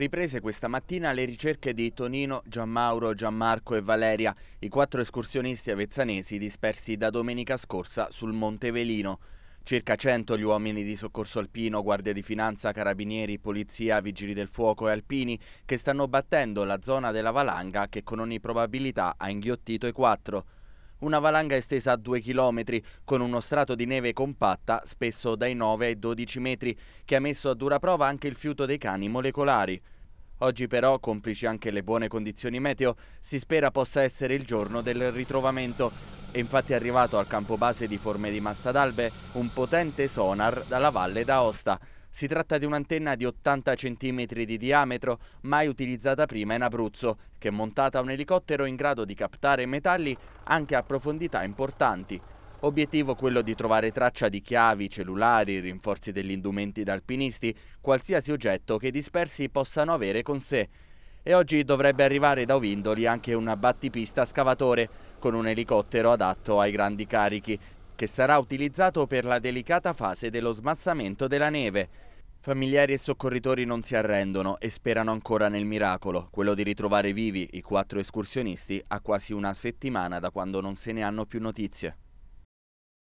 Riprese questa mattina le ricerche di Tonino, Gianmauro, Gianmarco e Valeria, i quattro escursionisti avezzanesi dispersi da domenica scorsa sul Monte Velino. Circa 100 gli uomini di soccorso alpino, guardia di finanza, carabinieri, polizia, vigili del fuoco e alpini che stanno battendo la zona della valanga che con ogni probabilità ha inghiottito i quattro una valanga estesa a 2 km con uno strato di neve compatta spesso dai 9 ai 12 metri che ha messo a dura prova anche il fiuto dei cani molecolari. Oggi però, complici anche le buone condizioni meteo, si spera possa essere il giorno del ritrovamento. È infatti arrivato al campo base di Forme di Massa d'Albe un potente sonar dalla Valle d'Aosta. Si tratta di un'antenna di 80 cm di diametro, mai utilizzata prima in Abruzzo, che montata a un elicottero in grado di captare metalli anche a profondità importanti. Obiettivo quello di trovare traccia di chiavi, cellulari, rinforzi degli indumenti d'alpinisti, qualsiasi oggetto che i dispersi possano avere con sé. E oggi dovrebbe arrivare da Ovindoli anche un battipista scavatore, con un elicottero adatto ai grandi carichi, che sarà utilizzato per la delicata fase dello smassamento della neve. Familiari e soccorritori non si arrendono e sperano ancora nel miracolo, quello di ritrovare vivi i quattro escursionisti a quasi una settimana da quando non se ne hanno più notizie.